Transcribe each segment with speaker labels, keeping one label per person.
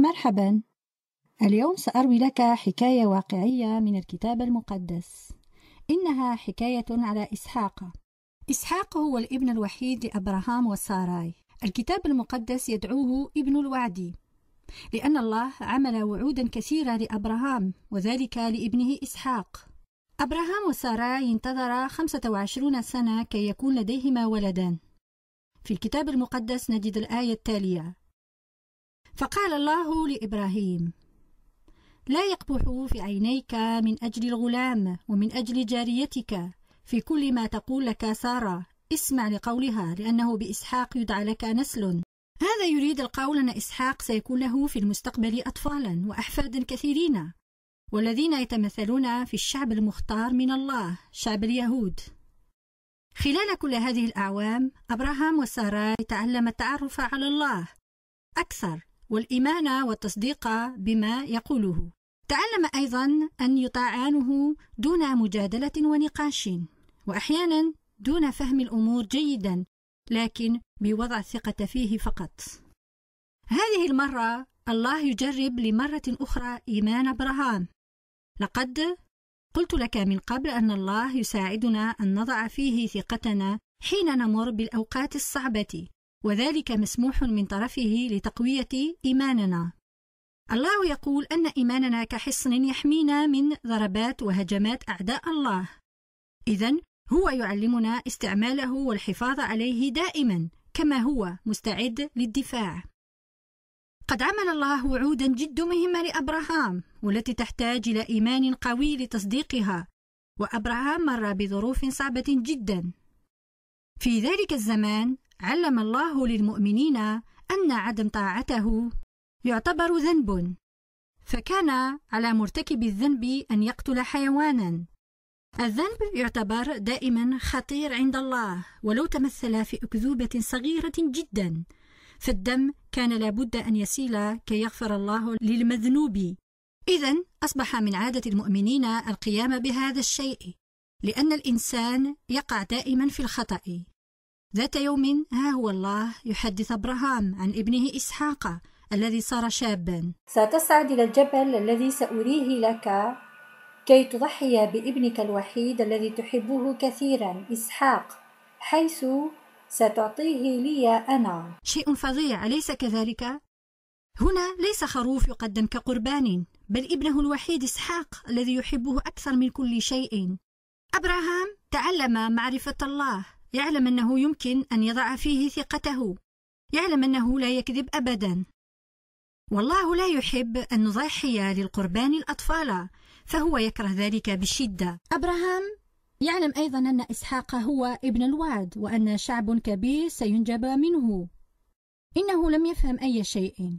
Speaker 1: مرحبا اليوم ساروي لك حكايه واقعيه من الكتاب المقدس انها حكايه على اسحاق اسحاق هو الابن الوحيد لابراهام وساراي الكتاب المقدس يدعوه ابن الوعد لان الله عمل وعودا كثيره لابراهام وذلك لابنه اسحاق ابراهام وساراي انتظرا 25 سنه كي يكون لديهما ولدان في الكتاب المقدس نجد الايه التاليه فقال الله لإبراهيم لا يقبح في عينيك من أجل الغلام ومن أجل جاريتك في كل ما تقول لك سارة اسمع لقولها لأنه بإسحاق يدعى لك نسل هذا يريد القول أن إسحاق سيكون له في المستقبل أطفالا وأحفادا كثيرين والذين يتمثلون في الشعب المختار من الله شعب اليهود خلال كل هذه الأعوام أبراهام وسارة تعلم التعرف على الله أكثر والإيمان والتصديق بما يقوله. تعلم أيضا أن يطاعنه دون مجادلة ونقاش، وأحيانا دون فهم الأمور جيدا، لكن بوضع الثقة فيه فقط. هذه المرة الله يجرب لمرة أخرى إيمان أبراهام. لقد قلت لك من قبل أن الله يساعدنا أن نضع فيه ثقتنا حين نمر بالأوقات الصعبة وذلك مسموح من طرفه لتقوية إيماننا. الله يقول أن إيماننا كحصن يحمينا من ضربات وهجمات أعداء الله. إذا هو يعلمنا استعماله والحفاظ عليه دائما كما هو مستعد للدفاع. قد عمل الله وعودا جد مهمة لأبراهام والتي تحتاج إلى إيمان قوي لتصديقها وأبراهام مر بظروف صعبة جدا في ذلك الزمان علم الله للمؤمنين أن عدم طاعته يعتبر ذنب فكان على مرتكب الذنب أن يقتل حيوانا الذنب يعتبر دائما خطير عند الله ولو تمثل في أكذوبة صغيرة جدا فالدم كان لابد أن يسيل كي يغفر الله للمذنوب إذا أصبح من عادة المؤمنين القيام بهذا الشيء لأن الإنسان يقع دائما في الخطأ ذات يوم ها هو الله يحدث ابراهام عن ابنه اسحاق الذي صار شابا ستصعد الى الجبل الذي ساريه لك كي تضحي بابنك الوحيد الذي تحبه كثيرا اسحاق حيث ستعطيه لي انا شيء فظيع اليس كذلك هنا ليس خروف يقدم كقربان بل ابنه الوحيد اسحاق الذي يحبه اكثر من كل شيء ابراهام تعلم معرفه الله يعلم أنه يمكن أن يضع فيه ثقته يعلم أنه لا يكذب أبدا والله لا يحب أن نضحي للقربان الأطفال فهو يكره ذلك بشدة أبراهام يعلم أيضا أن إسحاق هو ابن الوعد وأن شعب كبير سينجب منه إنه لم يفهم أي شيء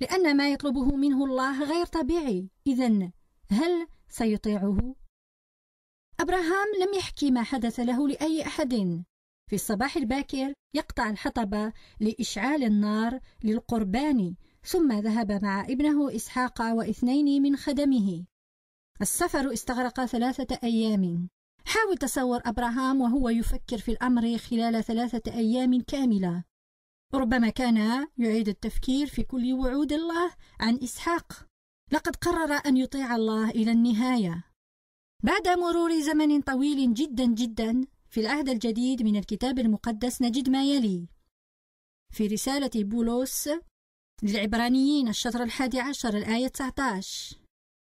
Speaker 1: لأن ما يطلبه منه الله غير طبيعي إذا هل سيطيعه أبراهام لم يحكي ما حدث له لأي أحد في الصباح الباكر يقطع الحطب لإشعال النار للقربان ثم ذهب مع ابنه إسحاق واثنين من خدمه السفر استغرق ثلاثة أيام حاول تصور أبراهام وهو يفكر في الأمر خلال ثلاثة أيام كاملة ربما كان يعيد التفكير في كل وعود الله عن إسحاق لقد قرر أن يطيع الله إلى النهاية بعد مرور زمن طويل جدا جدا في العهد الجديد من الكتاب المقدس نجد ما يلي في رسالة بولس للعبرانيين الشطر الحادي عشر الآية 19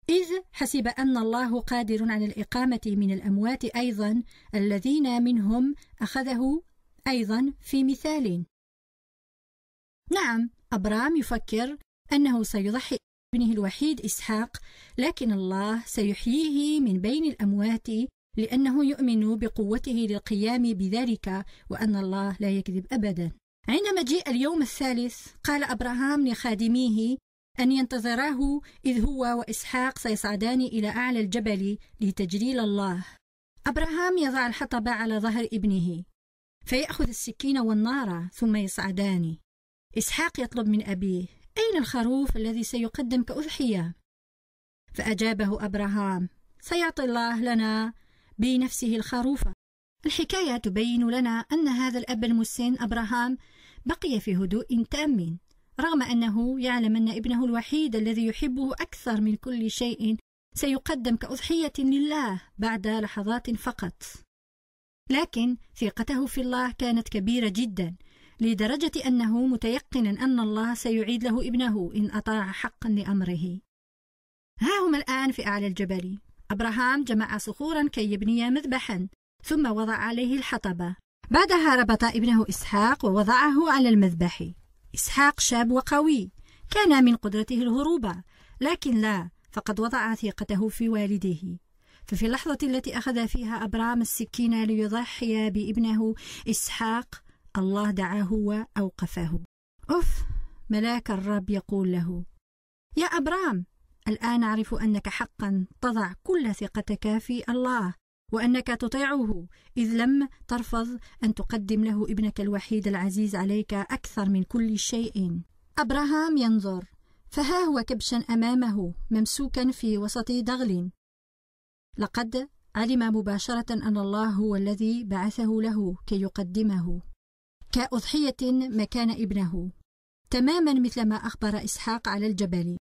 Speaker 1: إذ حسب أن الله قادر على الإقامة من الأموات أيضا الذين منهم أخذه أيضا في مثال نعم أبرام يفكر أنه سيضحي ابنه الوحيد إسحاق لكن الله سيحييه من بين الأموات لأنه يؤمن بقوته للقيام بذلك وأن الله لا يكذب أبدا عندما جاء اليوم الثالث قال أبراهام لخادميه أن ينتظراه إذ هو وإسحاق سيصعدان إلى أعلى الجبل لتجليل الله أبراهام يضع الحطب على ظهر ابنه فيأخذ السكين والنار ثم يصعدان إسحاق يطلب من أبيه أين الخروف الذي سيقدم كأضحية؟ فأجابه أبراهام سيعطي الله لنا بنفسه الخروف الحكاية تبين لنا أن هذا الأب المسن أبراهام بقي في هدوء تام رغم أنه يعلم أن ابنه الوحيد الذي يحبه أكثر من كل شيء سيقدم كأضحية لله بعد لحظات فقط لكن ثقته في الله كانت كبيرة جدا لدرجة أنه متيقن أن الله سيعيد له ابنه إن أطاع حقا لأمره ها هم الآن في أعلى الجبل أبراهام جمع صخورا كي يبني مذبحا ثم وضع عليه الحطبة بعدها ربط ابنه إسحاق ووضعه على المذبح إسحاق شاب وقوي كان من قدرته الهروب لكن لا فقد وضع ثقته في والده ففي اللحظة التي أخذ فيها أبرام السكين ليضحي بابنه إسحاق الله دعاه وأوقفه أف ملاك الرب يقول له يا أبرام الآن أعرف أنك حقا تضع كل ثقتك في الله وأنك تطيعه إذ لم ترفض أن تقدم له ابنك الوحيد العزيز عليك أكثر من كل شيء أبراهام ينظر فها هو كبشا أمامه ممسوكا في وسط دغل لقد علم مباشرة أن الله هو الذي بعثه له كي يقدمه كأضحية مكان ابنه تماما مثل ما أخبر إسحاق على الجبل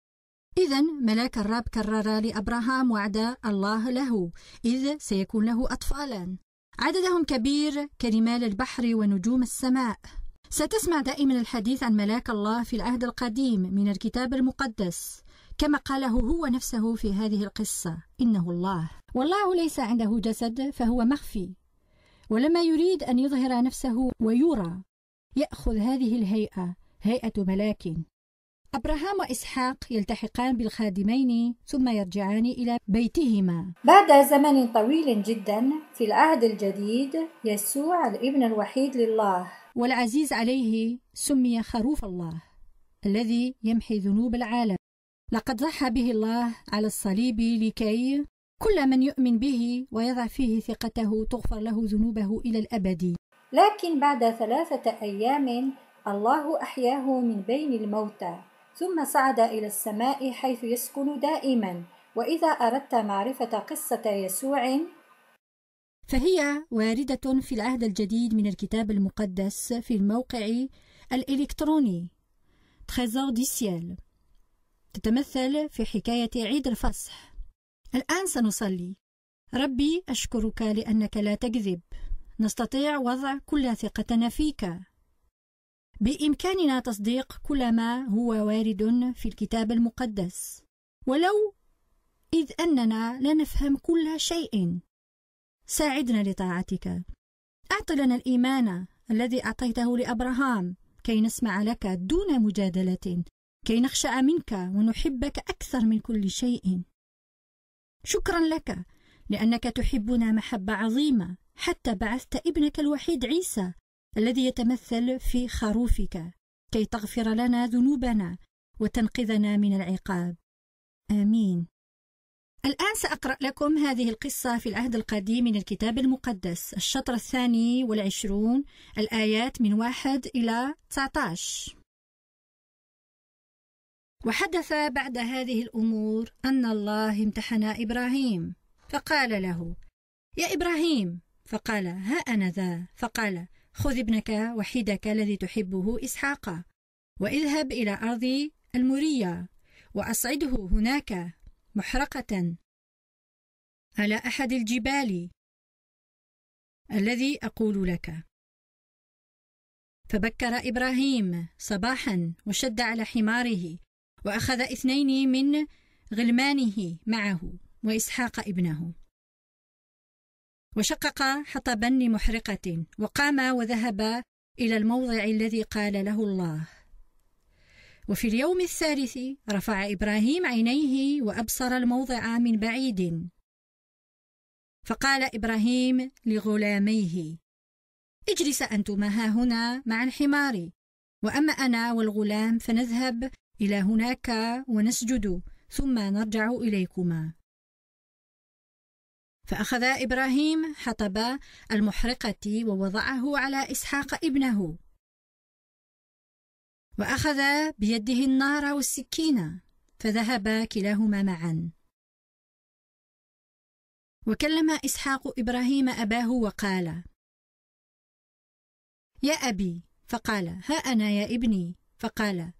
Speaker 1: إذا ملاك الرب كرر لأبراهام وعد الله له إذ سيكون له أطفالا عددهم كبير كرمال البحر ونجوم السماء ستسمع دائما الحديث عن ملاك الله في العهد القديم من الكتاب المقدس كما قاله هو نفسه في هذه القصة إنه الله والله ليس عنده جسد فهو مخفي ولما يريد أن يظهر نفسه ويرى يأخذ هذه الهيئة هيئة ملاك أبراهام وإسحاق يلتحقان بالخادمين ثم يرجعان إلى بيتهما بعد زمن طويل جدا في العهد الجديد يسوع الابن الوحيد لله والعزيز عليه سمي خروف الله الذي يمحي ذنوب العالم لقد ضحى به الله على الصليب لكي كل من يؤمن به ويضع فيه ثقته تغفر له ذنوبه إلى الأبد لكن بعد ثلاثة أيام الله أحياه من بين الموتى ثم صعد إلى السماء حيث يسكن دائما وإذا أردت معرفة قصة يسوع فهي واردة في العهد الجديد من الكتاب المقدس في الموقع الإلكتروني تريزور دي سيال تتمثل في حكاية عيد الفصح الآن سنصلي ربي أشكرك لأنك لا تكذب نستطيع وضع كل ثقتنا فيك بإمكاننا تصديق كل ما هو وارد في الكتاب المقدس ولو إذ أننا لا نفهم كل شيء ساعدنا لطاعتك أعط لنا الإيمان الذي أعطيته لأبراهام كي نسمع لك دون مجادلة كي نخشى منك ونحبك أكثر من كل شيء شكرا لك لأنك تحبنا محبة عظيمة حتى بعثت ابنك الوحيد عيسى الذي يتمثل في خروفك كي تغفر لنا ذنوبنا وتنقذنا من العقاب آمين الآن سأقرأ لكم هذه القصة في العهد القديم من الكتاب المقدس الشطر الثاني والعشرون الآيات من واحد إلى 19 وحدث بعد هذه الامور ان الله امتحن ابراهيم فقال له يا ابراهيم فقال ها انا ذا فقال خذ ابنك وحيدك الذي تحبه اسحاق واذهب الى ارض
Speaker 2: المورية واصعده هناك محرقه على احد الجبال الذي اقول لك فبكر ابراهيم صباحا وشد على حماره
Speaker 1: وأخذ اثنين من غلمانه معه وإسحاق ابنه وشقق حطبا لمحرقة وقام وذهب إلى الموضع الذي قال له الله وفي اليوم الثالث رفع إبراهيم عينيه وأبصر الموضع من بعيد فقال إبراهيم لغلاميه اجلس أنتما هنا مع الحمار وأما أنا والغلام فنذهب إلى هناك ونسجد ثم نرجع إليكما فأخذ إبراهيم حطب المحرقة ووضعه على
Speaker 2: إسحاق ابنه وأخذ بيده النار والسكين فذهبا كلاهما معا وكلم إسحاق إبراهيم أباه وقال يا أبي فقال ها أنا يا ابني فقال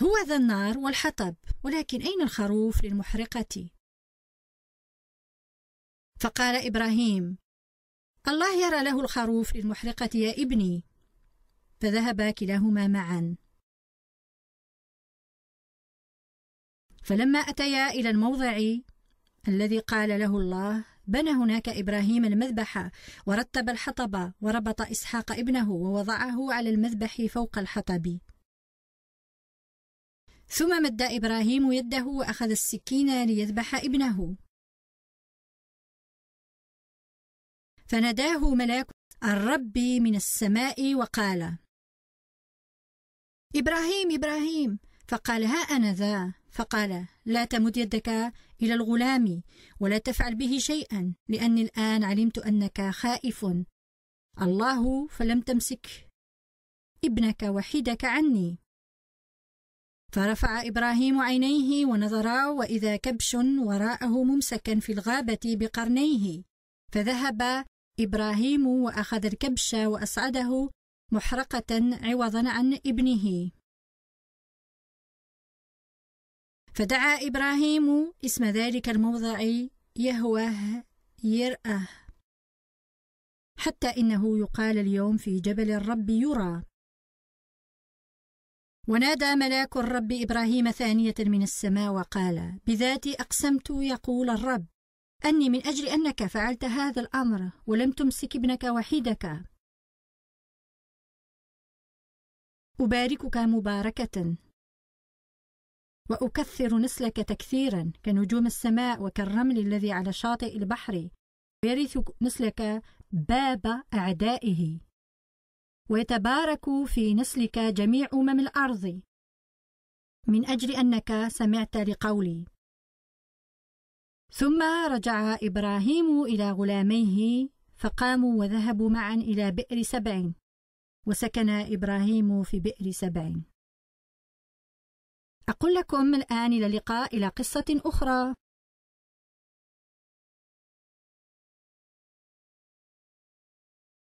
Speaker 2: هو ذا النار والحطب ولكن أين الخروف للمحرقة فقال إبراهيم الله يرى له الخروف للمحرقة يا ابني فذهبا كلاهما معا فلما أتيا إلى الموضع الذي قال له
Speaker 1: الله بنى هناك إبراهيم المذبح ورتب الحطب وربط إسحاق ابنه
Speaker 2: ووضعه على المذبح فوق الحطب ثم مد إبراهيم يده وأخذ السكين ليذبح ابنه فناداه ملاك الرب من السماء وقال إبراهيم إبراهيم فقال
Speaker 1: ها أنا ذا فقال لا تمد يدك إلى الغلام ولا تفعل به
Speaker 2: شيئا لأني الآن علمت أنك خائف الله فلم تمسك ابنك وحيدك عني فرفع
Speaker 1: إبراهيم عينيه ونظرا وإذا كبش وراءه ممسكا في الغابة
Speaker 2: بقرنيه فذهب إبراهيم وأخذ الكبش وأصعده محرقة عوضا عن ابنه فدعا إبراهيم اسم ذلك الموضع يهوه يرأه حتى إنه يقال اليوم في جبل الرب يرى ونادى ملاك الرب إبراهيم ثانية من السماء وقال بذاتي أقسمت يقول الرب أني من أجل أنك فعلت هذا الأمر ولم تمسك ابنك وحيدك أباركك مباركة وأكثر نسلك تكثيرا كنجوم السماء وكالرمل الذي على شاطئ
Speaker 1: البحر يرث نسلك باب أعدائه
Speaker 2: ويتبارك في نسلك جميع أمم الأرض من أجل أنك سمعت لقولي ثم رجع
Speaker 1: إبراهيم إلى غلاميه فقاموا وذهبوا معا إلى بئر سبع
Speaker 2: وسكن إبراهيم في بئر سبع أقول لكم الآن إلى اللقاء إلى قصة أخرى